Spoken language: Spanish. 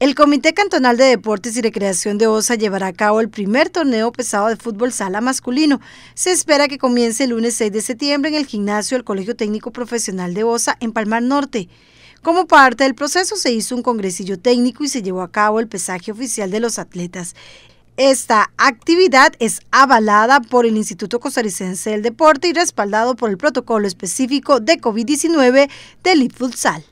El Comité Cantonal de Deportes y Recreación de OSA llevará a cabo el primer torneo pesado de fútbol sala masculino. Se espera que comience el lunes 6 de septiembre en el gimnasio del Colegio Técnico Profesional de OSA en Palmar Norte. Como parte del proceso se hizo un congresillo técnico y se llevó a cabo el pesaje oficial de los atletas. Esta actividad es avalada por el Instituto Costarricense del Deporte y respaldado por el protocolo específico de COVID-19 del IFUTSAL.